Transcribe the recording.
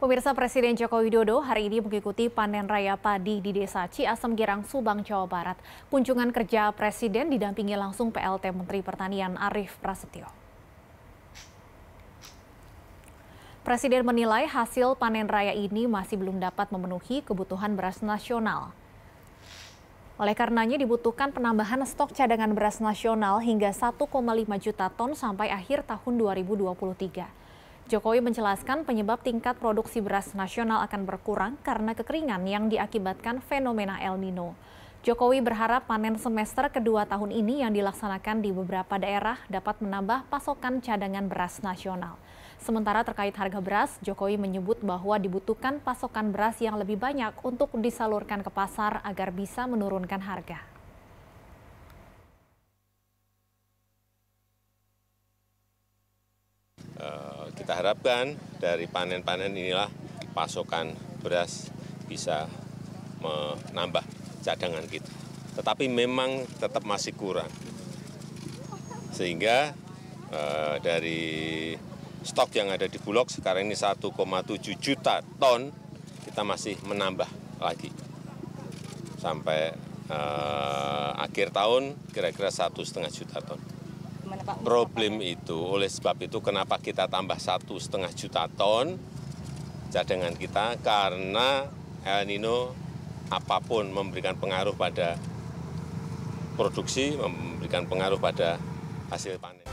Pemirsa Presiden Joko Widodo hari ini mengikuti panen raya padi di Desa Ciasem Girang, Subang, Jawa Barat. Kunjungan kerja Presiden didampingi langsung PLT Menteri Pertanian Arief Prasetyo. Presiden menilai hasil panen raya ini masih belum dapat memenuhi kebutuhan beras nasional. Oleh karenanya dibutuhkan penambahan stok cadangan beras nasional hingga 1,5 juta ton sampai akhir tahun 2023. Jokowi menjelaskan penyebab tingkat produksi beras nasional akan berkurang karena kekeringan yang diakibatkan fenomena El Nino. Jokowi berharap panen semester kedua tahun ini yang dilaksanakan di beberapa daerah dapat menambah pasokan cadangan beras nasional. Sementara terkait harga beras, Jokowi menyebut bahwa dibutuhkan pasokan beras yang lebih banyak untuk disalurkan ke pasar agar bisa menurunkan harga. Eh, kita harapkan dari panen-panen inilah pasokan beras bisa menambah cadangan kita. Tetapi memang tetap masih kurang. Sehingga eh, dari stok yang ada di Bulog sekarang ini 1,7 juta ton, kita masih menambah lagi. Sampai eh, akhir tahun kira-kira satu juta ton. Problem itu, oleh sebab itu kenapa kita tambah satu setengah juta ton cadangan kita karena El Nino apapun memberikan pengaruh pada produksi, memberikan pengaruh pada hasil panen.